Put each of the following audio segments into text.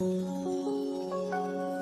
Música hum.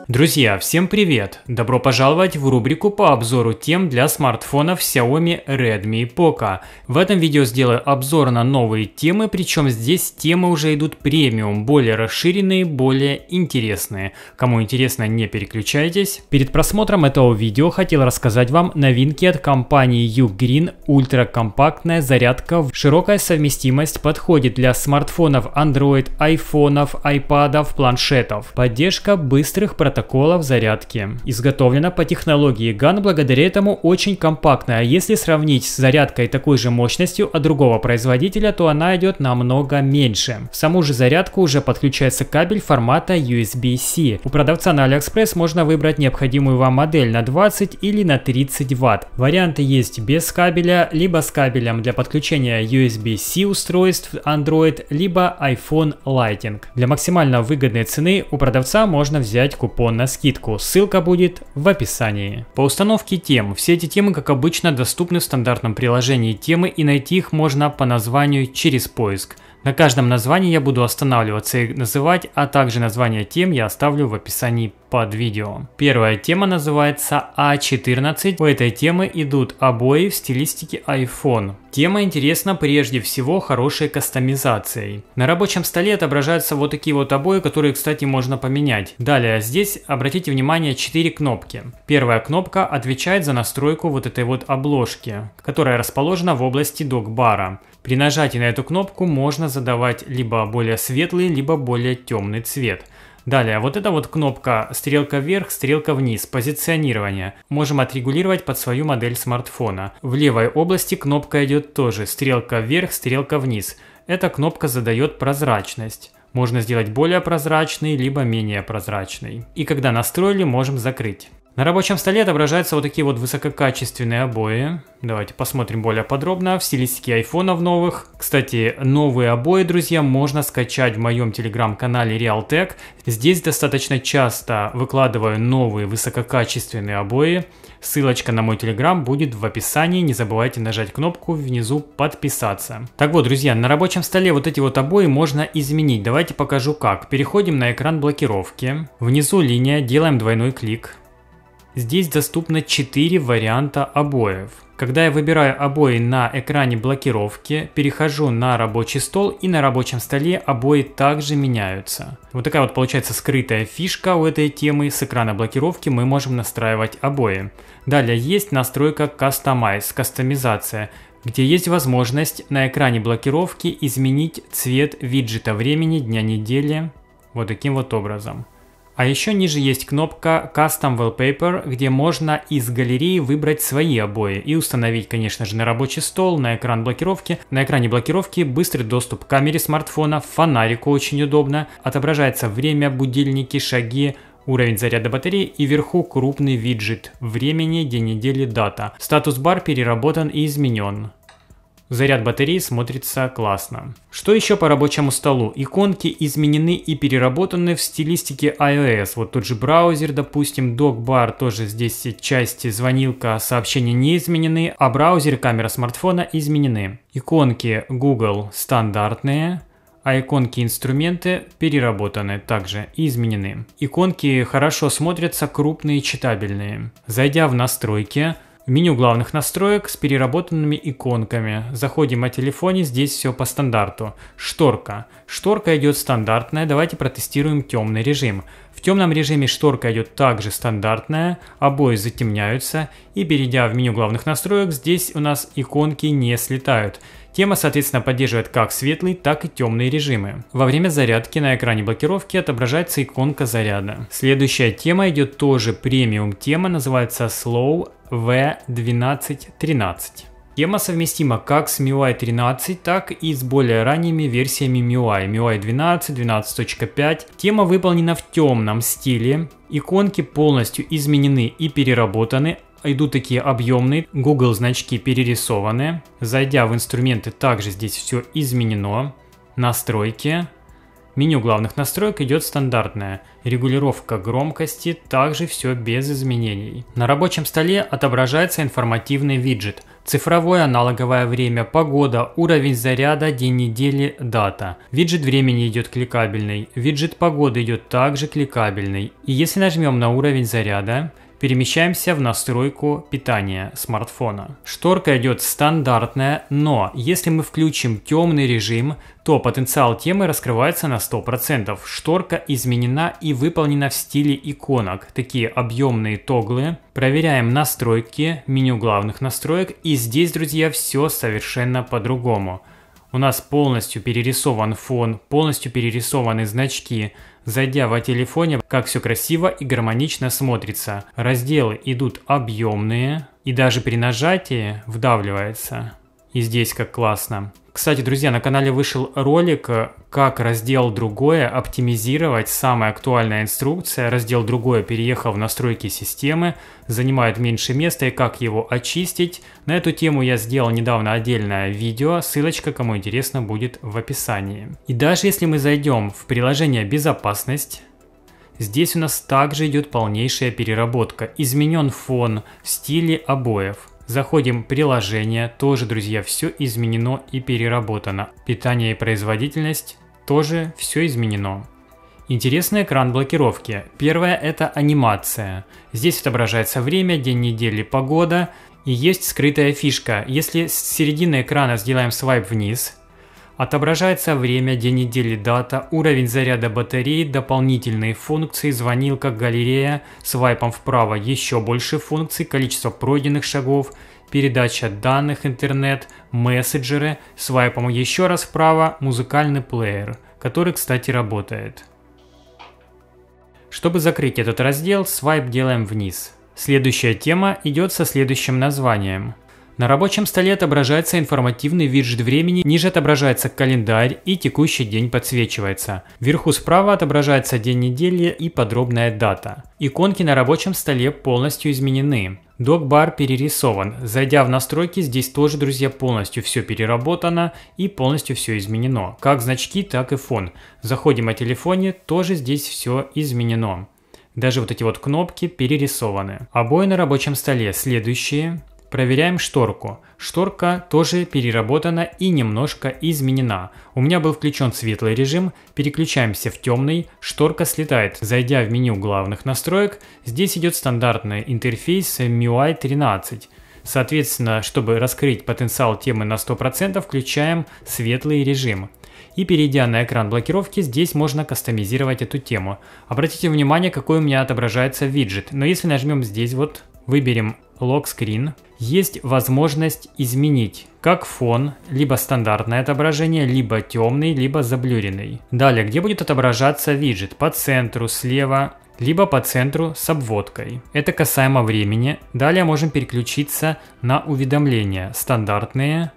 Друзья, всем привет! Добро пожаловать в рубрику по обзору тем для смартфонов Xiaomi Redmi и Poco. В этом видео сделаю обзор на новые темы, причем здесь темы уже идут премиум, более расширенные, более интересные. Кому интересно, не переключайтесь. Перед просмотром этого видео хотел рассказать вам новинки от компании Ugreen ультракомпактная зарядка. Широкая совместимость подходит для смартфонов Android, айфонов, айпадов, планшетов. Поддержка быстрых протоколов протоколов зарядки. Изготовлена по технологии GAN, благодаря этому очень компактная. А если сравнить с зарядкой такой же мощностью от другого производителя, то она идет намного меньше. В саму же зарядку уже подключается кабель формата USB-C. У продавца на AliExpress можно выбрать необходимую вам модель на 20 или на 30 Вт. Варианты есть без кабеля, либо с кабелем для подключения USB-C устройств Android, либо iPhone Lighting. Для максимально выгодной цены у продавца можно взять купон на скидку, ссылка будет в описании. По установке тем. Все эти темы, как обычно, доступны в стандартном приложении темы и найти их можно по названию через поиск. На каждом названии я буду останавливаться и называть, а также название тем я оставлю в описании под видео. Первая тема называется А14. У этой темы идут обои в стилистике iPhone. Тема интересна прежде всего хорошей кастомизацией. На рабочем столе отображаются вот такие вот обои, которые, кстати, можно поменять. Далее здесь обратите внимание 4 кнопки. Первая кнопка отвечает за настройку вот этой вот обложки, которая расположена в области док-бара. При нажатии на эту кнопку можно задавать либо более светлый, либо более темный цвет – Далее, вот эта вот кнопка «Стрелка вверх», «Стрелка вниз», «Позиционирование» можем отрегулировать под свою модель смартфона. В левой области кнопка идет тоже «Стрелка вверх», «Стрелка вниз». Эта кнопка задает прозрачность. Можно сделать более прозрачный, либо менее прозрачный. И когда настроили, можем закрыть. На рабочем столе отображаются вот такие вот высококачественные обои. Давайте посмотрим более подробно в стилистике айфонов новых. Кстати, новые обои, друзья, можно скачать в моем телеграм-канале RealTech. Здесь достаточно часто выкладываю новые высококачественные обои. Ссылочка на мой телеграм будет в описании, не забывайте нажать кнопку внизу подписаться. Так вот, друзья, на рабочем столе вот эти вот обои можно изменить. Давайте покажу как. Переходим на экран блокировки. Внизу линия, делаем двойной клик. Здесь доступно 4 варианта обоев. Когда я выбираю обои на экране блокировки, перехожу на рабочий стол и на рабочем столе обои также меняются. Вот такая вот получается скрытая фишка у этой темы. С экрана блокировки мы можем настраивать обои. Далее есть настройка Customize, кастомизация где есть возможность на экране блокировки изменить цвет виджета времени, дня недели вот таким вот образом. А еще ниже есть кнопка Custom Wallpaper, где можно из галереи выбрать свои обои и установить, конечно же, на рабочий стол, на экран блокировки. На экране блокировки быстрый доступ к камере смартфона, фонарику очень удобно, отображается время, будильники, шаги, уровень заряда батареи и вверху крупный виджет времени, день недели, дата. Статус-бар переработан и изменен. Заряд батареи смотрится классно. Что еще по рабочему столу? Иконки изменены и переработаны в стилистике iOS. Вот тот же браузер, допустим, док-бар, тоже здесь части звонилка, сообщения не изменены, а браузер и камера смартфона изменены. Иконки Google стандартные, а иконки инструменты переработаны также изменены. Иконки хорошо смотрятся, крупные читабельные. Зайдя в настройки, Меню главных настроек с переработанными иконками. Заходим о телефоне, здесь все по стандарту. Шторка. Шторка идет стандартная, давайте протестируем темный режим. В темном режиме шторка идет также стандартная, обои затемняются. И перейдя в меню главных настроек, здесь у нас иконки не слетают. Тема, соответственно, поддерживает как светлый, так и темные режимы. Во время зарядки на экране блокировки отображается иконка заряда. Следующая тема идет тоже премиум тема, называется Slow V1213. Тема совместима как с MIUI 13, так и с более ранними версиями MIUI, MIUI 12, 12.5. Тема выполнена в темном стиле, иконки полностью изменены и переработаны, идут такие объемные, Google значки перерисованы. Зайдя в инструменты, также здесь все изменено. Настройки. Меню главных настроек идет стандартное. Регулировка громкости, также все без изменений. На рабочем столе отображается информативный виджет. Цифровое аналоговое время, погода, уровень заряда, день недели, дата. Виджет времени идет кликабельный, виджет погоды идет также кликабельный. И если нажмем на уровень заряда, Перемещаемся в настройку питания смартфона. Шторка идет стандартная, но если мы включим темный режим, то потенциал темы раскрывается на 100%. Шторка изменена и выполнена в стиле иконок. Такие объемные тоглы. Проверяем настройки, меню главных настроек. И здесь, друзья, все совершенно по-другому. У нас полностью перерисован фон, полностью перерисованы значки, Зайдя во телефоне, как все красиво и гармонично смотрится. Разделы идут объемные и даже при нажатии вдавливается. И здесь как классно. Кстати, друзья, на канале вышел ролик, э, как раздел «Другое» оптимизировать. Самая актуальная инструкция. Раздел «Другое» переехал в настройки системы, занимает меньше места и как его очистить. На эту тему я сделал недавно отдельное видео, ссылочка, кому интересно, будет в описании. И даже если мы зайдем в приложение «Безопасность», Здесь у нас также идет полнейшая переработка. Изменен фон, в стиле обоев. Заходим в приложение, тоже, друзья, все изменено и переработано. Питание и производительность тоже все изменено. Интересный экран блокировки. Первое – это анимация. Здесь отображается время, день недели, погода. И есть скрытая фишка. Если с середины экрана сделаем свайп вниз, Отображается время, день недели, дата, уровень заряда батареи, дополнительные функции, звонилка, галерея, свайпом вправо еще больше функций, количество пройденных шагов, передача данных, интернет, мессенджеры, свайпом еще раз вправо, музыкальный плеер, который, кстати, работает. Чтобы закрыть этот раздел, свайп делаем вниз. Следующая тема идет со следующим названием – на рабочем столе отображается информативный виджет времени, ниже отображается календарь и текущий день подсвечивается. Вверху справа отображается день недели и подробная дата. Иконки на рабочем столе полностью изменены. Док-бар перерисован. Зайдя в настройки, здесь тоже, друзья, полностью все переработано и полностью все изменено. Как значки, так и фон. Заходим о телефоне, тоже здесь все изменено. Даже вот эти вот кнопки перерисованы. Обои на рабочем столе следующие. Проверяем шторку. Шторка тоже переработана и немножко изменена. У меня был включен светлый режим, переключаемся в темный, шторка слетает. Зайдя в меню главных настроек, здесь идет стандартный интерфейс MIUI 13. Соответственно, чтобы раскрыть потенциал темы на 100%, включаем светлый режим. И перейдя на экран блокировки, здесь можно кастомизировать эту тему. Обратите внимание, какой у меня отображается виджет. Но если нажмем здесь вот выберем лог Screen, есть возможность изменить как фон, либо стандартное отображение, либо темный, либо заблюренный. Далее, где будет отображаться виджет? По центру, слева, либо по центру с обводкой. Это касаемо времени. Далее можем переключиться на уведомления, стандартные,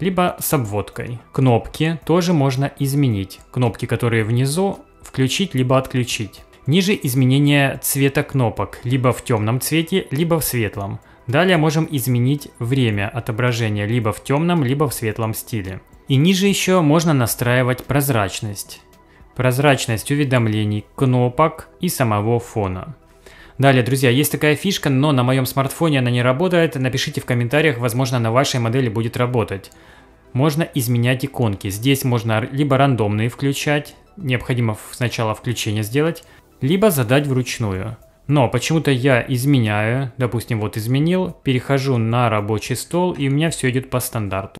либо с обводкой. Кнопки тоже можно изменить. Кнопки, которые внизу, включить либо отключить. Ниже изменение цвета кнопок, либо в темном цвете, либо в светлом. Далее можем изменить время отображения либо в темном, либо в светлом стиле. И ниже еще можно настраивать прозрачность. Прозрачность уведомлений, кнопок и самого фона. Далее, друзья, есть такая фишка, но на моем смартфоне она не работает. Напишите в комментариях, возможно, на вашей модели будет работать. Можно изменять иконки. Здесь можно либо рандомные включать, необходимо сначала включение сделать, либо задать вручную. Но почему-то я изменяю, допустим, вот изменил, перехожу на рабочий стол, и у меня все идет по стандарту.